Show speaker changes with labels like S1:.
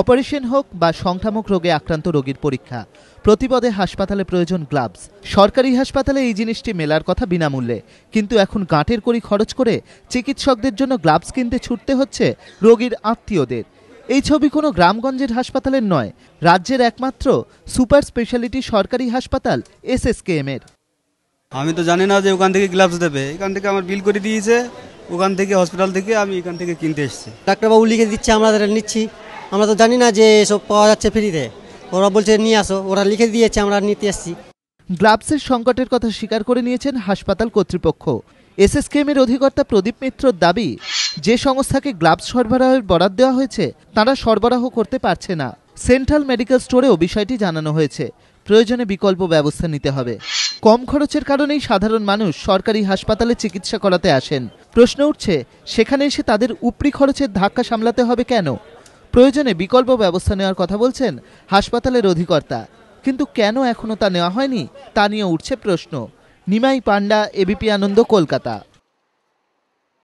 S1: operation হোক বা সংক্রামক রোগে আক্রান্ত রোগীর পরীক্ষা প্রতিপদে হাসপাতালে প্রয়োজন গ্লাভস সরকারি হাসপাতালে এই জিনিসটি মেলার কথা বিনামূল্যে কিন্তু এখন গাঁটের করি খরচ করে চিকিৎসকদের জন্য গ্লাভস কিনতে ছুটতে হচ্ছে রোগীর আত্মীয়দের এই ছবি কোনো গ্রামগঞ্জের হাসপাতালের নয় রাজ্যের একমাত্র সুপার স্পেশালিটি সরকারি হাসপাতাল এস এস এম এর
S2: আমি তো জানি না যে ওখান থেকে গ্লাভস দেবে এখান থেকে আমার বিল করে দিয়েছে ওখান থেকে হসপিটাল থেকে আমি এখান থেকে কিনতে এসেছি
S3: ডাক্তারবাবু লিখে দিচ্ছে আমরা নিচ্ছি আমরা তো জানি না যে এসব পাওয়া যাচ্ছে ফ্রিতে ওরা বলছে নিয়ে আসো ওরা লিখে দিয়েছে আমরা নিতে এসেছি
S1: গ্লাভসের সংকটের কথা স্বীকার করে নিয়েছেন হাসপাতাল কর্তৃপক্ষ এসএসকেএমের অধিকর্তা প্রদীপ মিত্রর দাবি যে সংস্থাকে গ্লাভস সরবরাহের বরাদ দেওয়া হয়েছে তারা সরবরাহ করতে পারছে না সেন্ট্রাল মেডিকেল স্টোরেও বিষয়টি জানানো হয়েছে প্রয়োজনে বিকল্প ব্যবস্থা নিতে হবে কম খরচের কারণেই সাধারণ মানুষ সরকারি হাসপাতালে চিকিৎসা করাতে আসেন প্রশ্ন উঠছে সেখানে এসে তাদের উপরি খরচের ধাক্কা সামলাতে হবে কেন প্রয়োজনে বিকল্প ব্যবস্থা নেওয়ার কথা বলছেন হাসপাতালের অধিকর্তা কিন্তু কেন এখনও তা নেওয়া হয়নি তা নিয়ে উঠছে প্রশ্ন নিমাই পান্ডা এবিপি আনন্দ কলকাতা